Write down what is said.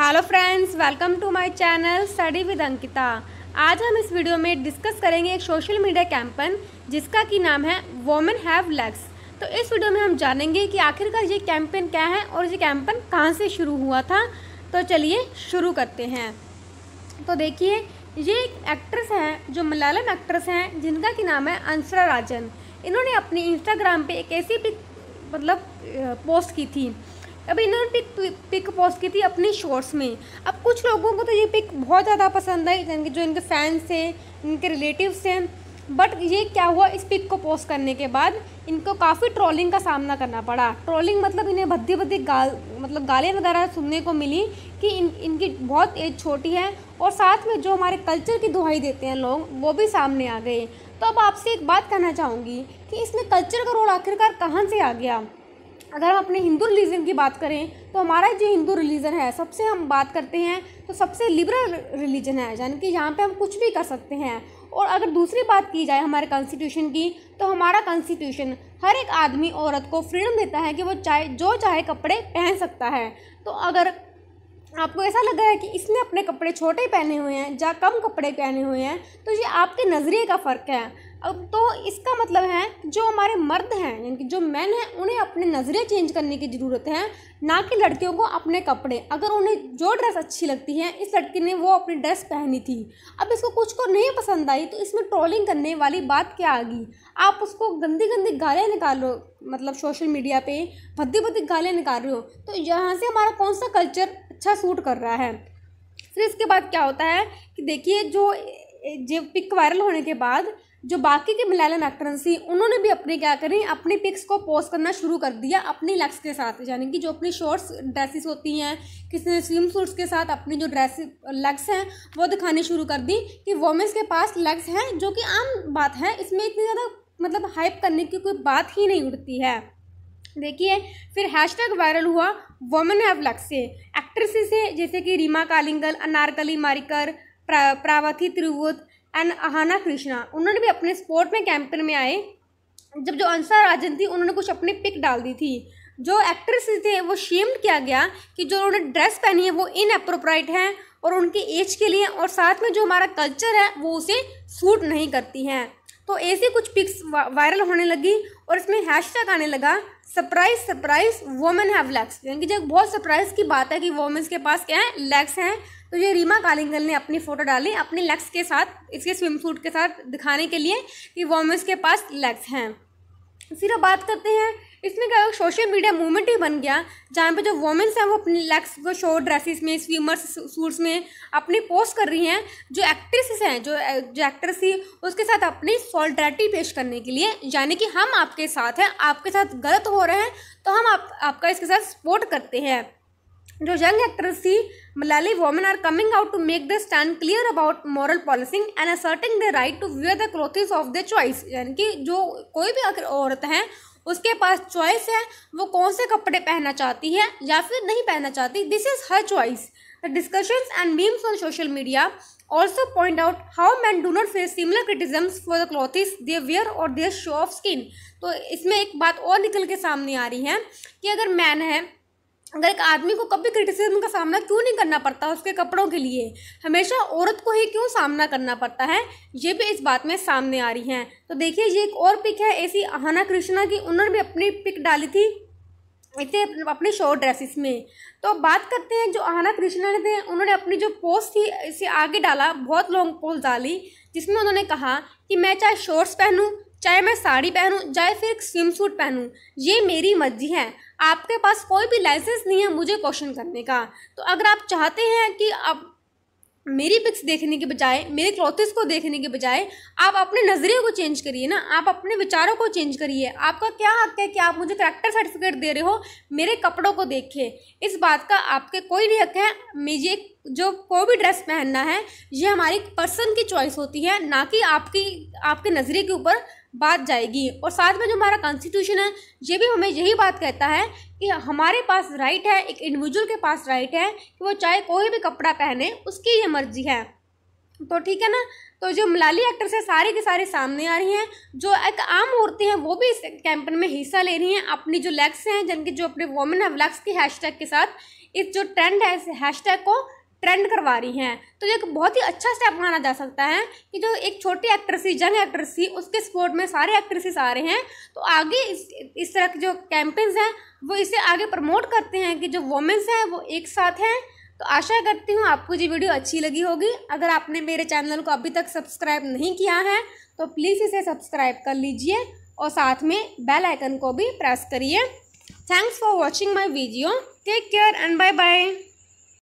hello friends welcome to my channel study with Ankita आज हम इस वीडियो में डिस्कस करेंगे एक सोशल मीडिया कैंपन जिसका की नाम है वोमेन हैव लेग्स तो इस वीडियो में हम जानेंगे कि आखिरकार ये कैंपेन क्या है और ये कैंपेन कहाँ से शुरू हुआ था तो चलिए शुरू करते हैं तो देखिए ये एक एक्ट्रेस हैं जो मलयालम एक्ट्रेस हैं जिनका की नाम है अंसरा राजन इन्होंने अपने इंस्टाग्राम पर एक ऐसी मतलब पोस्ट की थी अभी इन्होंने पिक पिक पोस्ट की थी अपने शॉर्ट्स में अब कुछ लोगों को तो ये पिक बहुत ज़्यादा पसंद आई यानी जो इनके फैंस हैं इनके रिलेटिव्स हैं बट ये क्या हुआ इस पिक को पोस्ट करने के बाद इनको काफ़ी ट्रोलिंग का सामना करना पड़ा ट्रोलिंग मतलब इन्हें भद्दी भद्दी गाल मतलब गालें वगैरह सुनने को मिली कि इन इनकी बहुत एज छोटी है और साथ में जो हमारे कल्चर की दुहाई देते हैं लोग वो भी सामने आ गए तो अब आपसे एक बात कहना चाहूँगी कि इसमें कल्चर का रोल आखिरकार कहाँ से आ गया अगर हम अपने हिंदू रिलीजन की बात करें तो हमारा जो हिंदू रिलीजन है सबसे हम बात करते हैं तो सबसे लिबरल रिलीजन है यानी कि यहाँ पे हम कुछ भी कर सकते हैं और अगर दूसरी बात की जाए हमारे कॉन्स्टिट्यूशन की तो हमारा कॉन्स्टिट्यूशन हर एक आदमी औरत को फ्रीडम देता है कि वो चाहे जो चाहे कपड़े पहन सकता है तो अगर आपको ऐसा लग रहा है कि इसने अपने कपड़े छोटे पहने हुए हैं या कम कपड़े पहने हुए हैं तो ये आपके नज़रिए का फ़र्क है अब तो इसका मतलब है जो हमारे मर्द हैं यानी कि जो मैन हैं उन्हें अपने नज़रें चेंज करने की ज़रूरत है ना कि लड़कियों को अपने कपड़े अगर उन्हें जो ड्रेस अच्छी लगती है इस लड़की ने वो अपनी ड्रेस पहनी थी अब इसको कुछ को नहीं पसंद आई तो इसमें ट्रोलिंग करने वाली बात क्या आ गई आप उसको गंदी गंदी गालियाँ निकालो मतलब सोशल मीडिया पर भद्दी भद्दी गालियाँ निकाल रहे हो तो यहाँ से हमारा कौन सा कल्चर अच्छा सूट कर रहा है फिर इसके बाद क्या होता है कि देखिए जो जो पिक वायरल होने के बाद जो बाकी के मलयालम एक्टर्स थी उन्होंने भी अपने क्या करें अपनी पिक्स को पोस्ट करना शुरू कर दिया अपनी लक्स के साथ यानी कि जो अपनी शॉर्ट्स ड्रेसेस होती हैं किसी ने स्विम सूट्स के साथ अपनी जो ड्रेस लग्स हैं वो दिखानी शुरू कर दी कि वोमेंस के पास लग्स हैं जो कि आम बात है इसमें इतनी ज़्यादा मतलब हाइप करने की कोई बात ही नहीं उठती है देखिए फिर हैशटैग वायरल हुआ वोमेन हैव लक्स से एक्ट्रेसेस से जैसे कि रीमा कालिंगल अनारकली मारिकर प्रावती प्रावथी त्रिवुत एंड अहाना कृष्णा उन्होंने भी अपने स्पोर्ट में कैंपेन में आए जब जो अंसा राजन थी उन्होंने कुछ अपनी पिक डाल दी थी जो एक्ट्रेस थे वो शेम्ड किया गया कि जो उन्होंने ड्रेस पहनी है वो इनअप्रोप्राइट है और उनके एज के लिए और साथ में जो हमारा कल्चर है वो उसे सूट नहीं करती हैं तो ऐसे कुछ पिक्स वायरल होने लगी और इसमें हैशटैग आने लगा surprise surprise women have legs यानी कि जब बहुत सरप्राइज की बात है कि वोमेंस के पास क्या है लेग्स हैं तो ये रीमा कालिंगल ने अपनी फ़ोटो डाली अपने लेग्स के साथ इसके स्विम सूट के साथ दिखाने के लिए कि वोमेंस के पास लेग्स हैं फिर अब बात करते हैं इसमें क्या सोशल मीडिया मूवमेंट ही बन गया जहाँ पे जो वोमेंस हैं वो अपनी लेग्स को शो ड्रेसेस में स्विमर्स सूट्स में अपनी पोस्ट कर रही हैं जो एक्ट्रेसेस हैं जो जो एक्ट्रेस थी उसके साथ अपनी सॉलिडरिटी पेश करने के लिए यानी कि हम आपके साथ हैं आपके साथ गलत हो रहे हैं तो हम आप, आपका इसके साथ सपोर्ट करते हैं जो यंग एक्ट्रेस थी Malayali women are coming out to make the stand clear about moral policing and asserting the right to wear the clothes of the choice यानी कि जो कोई भी अगर औरत हैं उसके पास चॉइस है वो कौन से कपड़े पहनना चाहती है या फिर नहीं पहनना चाहती this is her choice the discussions and memes on social media also point out how man do not face similar criticisms for the clothes they wear और देयर शो ऑफ स्किन तो इसमें एक बात और निकल के सामने आ रही है कि अगर मैन है अगर एक आदमी को कभी क्रिटिसिज्म का सामना क्यों नहीं करना पड़ता उसके कपड़ों के लिए हमेशा औरत को ही क्यों सामना करना पड़ता है ये भी इस बात में सामने आ रही हैं तो देखिए ये एक और पिक है ऐसी आहना कृष्णा की उन्होंने भी अपनी पिक डाली थी इतने अपने शॉर्ट ड्रेसेस में तो बात करते हैं जो आना ने थे उन्होंने अपनी जो पोस्ट थी इसे आगे डाला बहुत लॉन्ग पोस्ट डाली जिसमें उन्होंने कहा कि मैं चाहे शॉर्ट्स पहनूं चाहे मैं साड़ी पहनूं चाहे फिर एक स्विम सूट पहनूँ ये मेरी मर्जी है आपके पास कोई भी लाइसेंस नहीं है मुझे क्वेश्चन करने का तो अगर आप चाहते हैं कि आप मेरी पिक्स देखने के बजाय मेरे क्लॉथेस को देखने के बजाय आप अपने नज़रिए को चेंज करिए ना आप अपने विचारों को चेंज करिए आपका क्या हक है कि आप मुझे करेक्टर सर्टिफिकेट दे रहे हो मेरे कपड़ों को देखे इस बात का आपके कोई भी हक है मुझे जो कोई भी ड्रेस पहनना है ये हमारी पर्सन की चॉइस होती है ना कि आपकी आपके नज़रिए के ऊपर बात जाएगी और साथ में जो हमारा कॉन्स्टिट्यूशन है ये भी हमें यही बात कहता है कि हमारे पास राइट है एक इंडिविजुअल के पास राइट है कि वो चाहे कोई भी कपड़ा पहने उसकी ये मर्जी है तो ठीक है ना तो जो मलाली एक्टर्स है सारे के सारे सामने आ रही हैं जो एक आम औरतें हैं वो भी इस कैंपेन में हिस्सा ले रही हैं अपनी जो लेग्स हैं जिनके जो अपने वोमेन है लेग्स की हैशटैग के साथ इस जो ट्रेंड है इस हैशटैग को ट्रेंड करवा रही हैं तो ये एक बहुत ही अच्छा स्टेप माना जा सकता है कि जो एक छोटी एक्ट्रेस थी यंग एक्ट्रेस थी उसके सपोर्ट में सारे एक्ट्रेसेस आ रहे हैं तो आगे इस इस तरह के जो कैंपेन्स हैं वो इसे आगे प्रमोट करते हैं कि जो वोमेंस हैं वो एक साथ हैं तो आशा करती हूँ आपको ये वीडियो अच्छी लगी होगी अगर आपने मेरे चैनल को अभी तक सब्सक्राइब नहीं किया है तो प्लीज़ इसे सब्सक्राइब कर लीजिए और साथ में बेल आइकन को भी प्रेस करिए thanks for watching my video take care and bye bye